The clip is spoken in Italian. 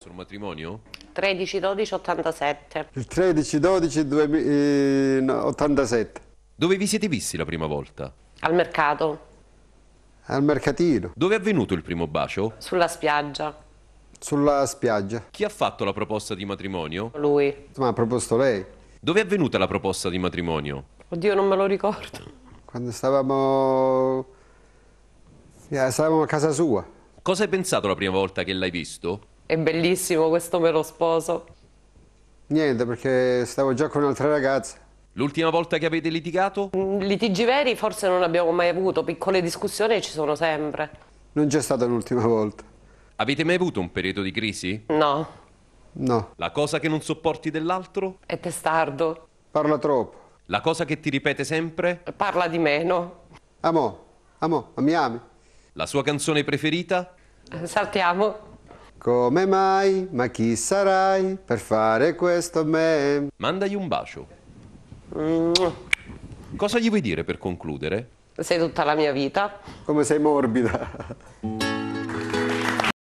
Sul matrimonio? 13 12 87. Il 13 12 2000, eh, no, 87. Dove vi siete visti la prima volta? Al mercato. Al mercatino. Dove è avvenuto il primo bacio? Sulla spiaggia. Sulla spiaggia. Chi ha fatto la proposta di matrimonio? Lui. Ma ha proposto lei. Dove è avvenuta la proposta di matrimonio? Oddio, non me lo ricordo. Quando stavamo. Eh, stavamo a casa sua. Cosa hai pensato la prima volta che l'hai visto? È bellissimo questo me lo sposo. Niente, perché stavo già con un'altra ragazza. L'ultima volta che avete litigato? Mm, litigi veri forse non abbiamo mai avuto, piccole discussioni ci sono sempre. Non c'è stata l'ultima volta. Avete mai avuto un periodo di crisi? No. No. La cosa che non sopporti dell'altro? È testardo. Parla troppo. La cosa che ti ripete sempre? Parla di meno. Amo, amo, mi ami. La sua canzone preferita? Saltiamo. Come mai? Ma chi sarai per fare questo a me? Mandagli un bacio. Mm. Cosa gli vuoi dire per concludere? Sei tutta la mia vita. Come sei morbida.